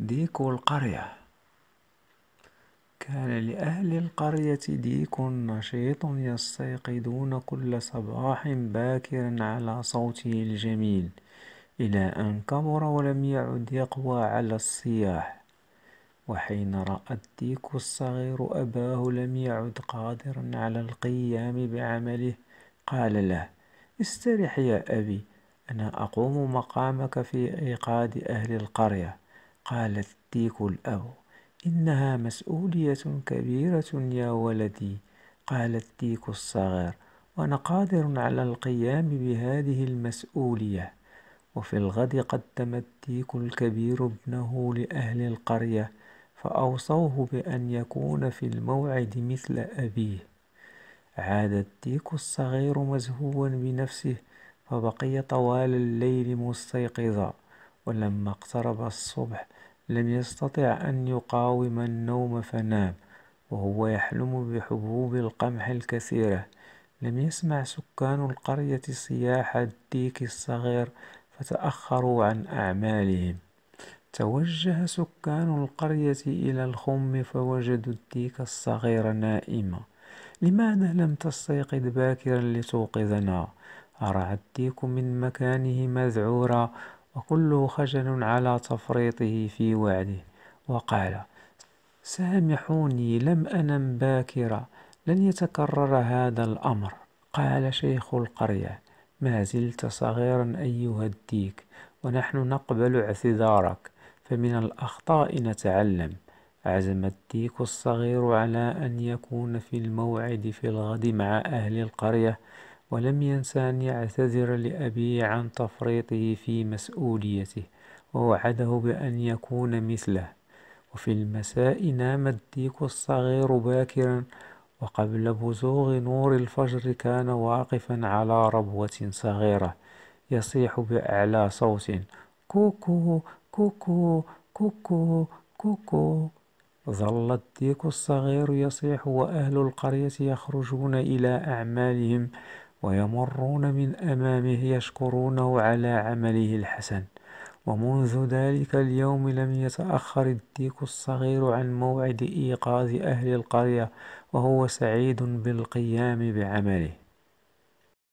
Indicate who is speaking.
Speaker 1: ديك القرية كان لأهل القرية ديك نشيط يستيقظون كل صباح باكرا على صوته الجميل إلى أن كبر ولم يعد يقوى على الصياح وحين رأى الديك الصغير أباه لم يعد قادرا على القيام بعمله قال له استرح يا أبي أنا أقوم مقامك في إيقاد أهل القرية قال الديك الأب إنها مسؤولية كبيرة يا ولدي قال الديك الصغير وأنا قادر على القيام بهذه المسؤولية وفي الغد قدم الديك الكبير ابنه لأهل القرية فأوصوه بأن يكون في الموعد مثل أبيه عاد الديك الصغير مزهوا بنفسه فبقي طوال الليل مستيقظا ولما اقترب الصبح لم يستطع أن يقاوم النوم فنام وهو يحلم بحبوب القمح الكثيرة لم يسمع سكان القرية صياح الديك الصغير فتأخروا عن أعمالهم توجه سكان القرية إلى الخم فوجدوا الديك الصغير نائمة لماذا لم تستيقظ باكرا لتوقظنا؟ أرعى الديك من مكانه مذعورا وكل خجل على تفريطه في وعده وقال سامحوني لم أنم باكرا لن يتكرر هذا الأمر قال شيخ القرية ما زلت صغيرا أيها الديك ونحن نقبل اعتذارك فمن الأخطاء نتعلم عزم الديك الصغير على أن يكون في الموعد في الغد مع أهل القرية ولم ينسى أن يعتذر لأبيه عن تفريطه في مسؤوليته ووعده بأن يكون مثله وفي المساء نام الديك الصغير باكرا وقبل بزوغ نور الفجر كان واقفا على ربوة صغيرة يصيح بأعلى صوت كوكو كوكو كوكو كوكو ظل الديك الصغير يصيح وأهل القرية يخرجون إلى أعمالهم ويمرون من أمامه يشكرونه على عمله الحسن ومنذ ذلك اليوم لم يتأخر الديك الصغير عن موعد إيقاظ أهل القرية وهو سعيد بالقيام بعمله